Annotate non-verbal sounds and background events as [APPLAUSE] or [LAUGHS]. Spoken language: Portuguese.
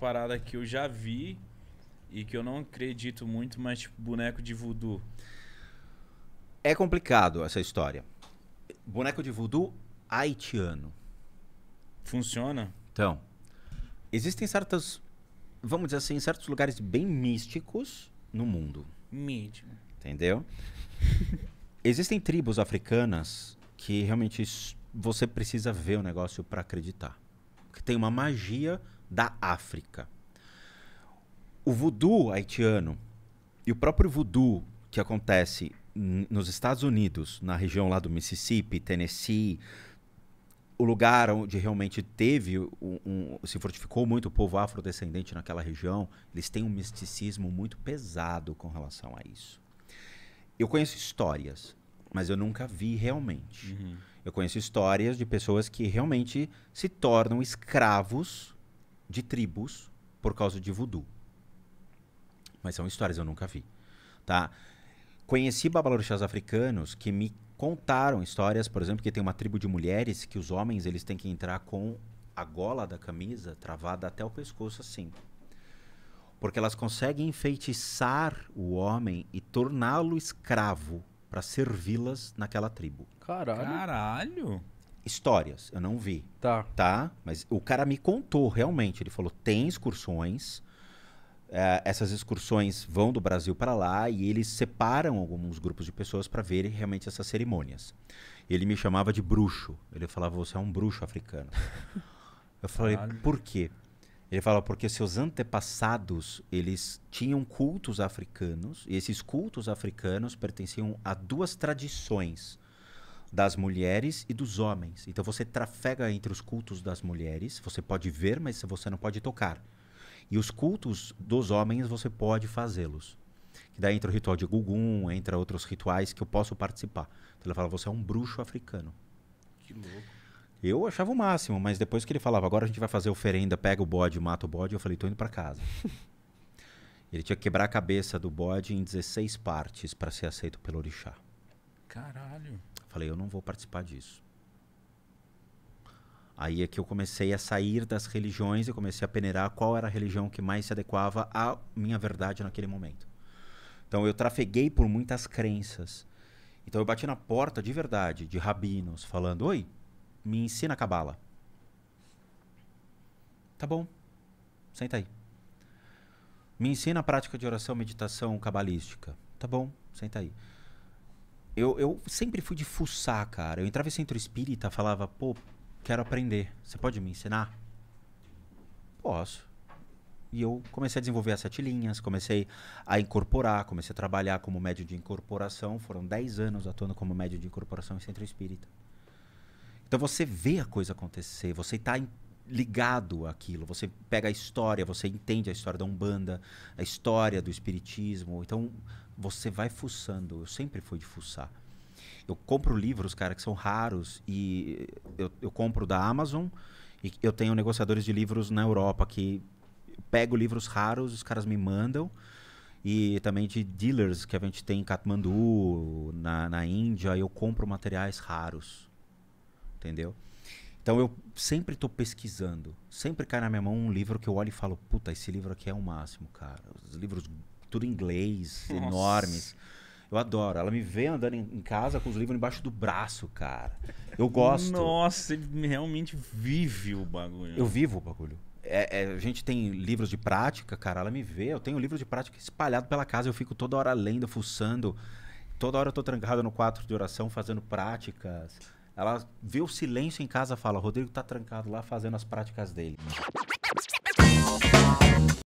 parada que eu já vi e que eu não acredito muito, mas tipo, boneco de voodoo. É complicado essa história. Boneco de voodoo haitiano. Funciona? Então, existem certas, vamos dizer assim, certos lugares bem místicos no mundo. Mítico. Entendeu? [LAUGHS] existem tribos africanas que realmente você precisa ver o negócio para acreditar. Porque tem uma magia da África. O voodoo haitiano e o próprio voodoo que acontece nos Estados Unidos, na região lá do Mississippi, Tennessee, o lugar onde realmente teve um, um, se fortificou muito o povo afrodescendente naquela região, eles têm um misticismo muito pesado com relação a isso. Eu conheço histórias, mas eu nunca vi realmente. Uhum. Eu conheço histórias de pessoas que realmente se tornam escravos de tribos por causa de voodoo. Mas são histórias, eu nunca vi. Tá? Conheci babalorixás africanos que me contaram histórias, por exemplo, que tem uma tribo de mulheres que os homens eles têm que entrar com a gola da camisa travada até o pescoço assim. Porque elas conseguem enfeitiçar o homem e torná-lo escravo para servi-las naquela tribo. Caralho. Caralho histórias, eu não vi. Tá. Tá? Mas o cara me contou realmente. Ele falou: tem excursões. É, essas excursões vão do Brasil para lá e eles separam alguns grupos de pessoas para verem realmente essas cerimônias. Ele me chamava de bruxo. Ele falava: você é um bruxo africano. [LAUGHS] eu falei: Caralho. por quê? Ele falou porque seus antepassados eles tinham cultos africanos e esses cultos africanos pertenciam a duas tradições das mulheres e dos homens. Então você trafega entre os cultos das mulheres, você pode ver, mas você não pode tocar. E os cultos dos homens você pode fazê-los. Que daí entra o ritual de Gugun, entra outros rituais que eu posso participar. Então ele fala, você é um bruxo africano. Que louco. Eu achava o máximo, mas depois que ele falava, agora a gente vai fazer oferenda, pega o bode, mata o bode, eu falei, tô indo para casa. [LAUGHS] ele tinha que quebrar a cabeça do bode em 16 partes para ser aceito pelo orixá. Caralho. Falei, eu não vou participar disso. Aí é que eu comecei a sair das religiões e comecei a peneirar qual era a religião que mais se adequava à minha verdade naquele momento. Então eu trafeguei por muitas crenças. Então eu bati na porta de verdade de rabinos falando: "Oi, me ensina a cabala". Tá bom. Senta aí. Me ensina a prática de oração, meditação cabalística. Tá bom. Senta aí eu, eu sempre fui de fuçar, cara. Eu entrava em centro espírita, falava, pô, quero aprender. Você pode me ensinar? Posso. E eu comecei a desenvolver as sete linhas, comecei a incorporar, comecei a trabalhar como médio de incorporação. Foram dez anos atuando como médio de incorporação em centro espírita. Então você vê a coisa acontecer, você está ligado àquilo, você pega a história, você entende a história da Umbanda, a história do Espiritismo. Então você vai fuçando. Eu sempre fui de fuçar. Eu compro livros, cara, que são raros. E eu, eu compro da Amazon. E eu tenho negociadores de livros na Europa que pego livros raros, os caras me mandam. E também de dealers que a gente tem em Katmandu, na, na Índia. Eu compro materiais raros. Entendeu? Então eu sempre estou pesquisando. Sempre cai na minha mão um livro que eu olho e falo: Puta, esse livro aqui é o máximo, cara. Os livros tudo em inglês, Nossa. enormes. Eu adoro. Ela me vê andando em casa com os livros embaixo do braço, cara. Eu gosto. Nossa, ele realmente vive o bagulho. Eu vivo o bagulho. É, é, a gente tem livros de prática, cara. Ela me vê. Eu tenho livro de prática espalhado pela casa. Eu fico toda hora lendo, fuçando. Toda hora eu tô trancado no quarto de oração fazendo práticas. Ela vê o silêncio em casa e fala: Rodrigo tá trancado lá fazendo as práticas dele.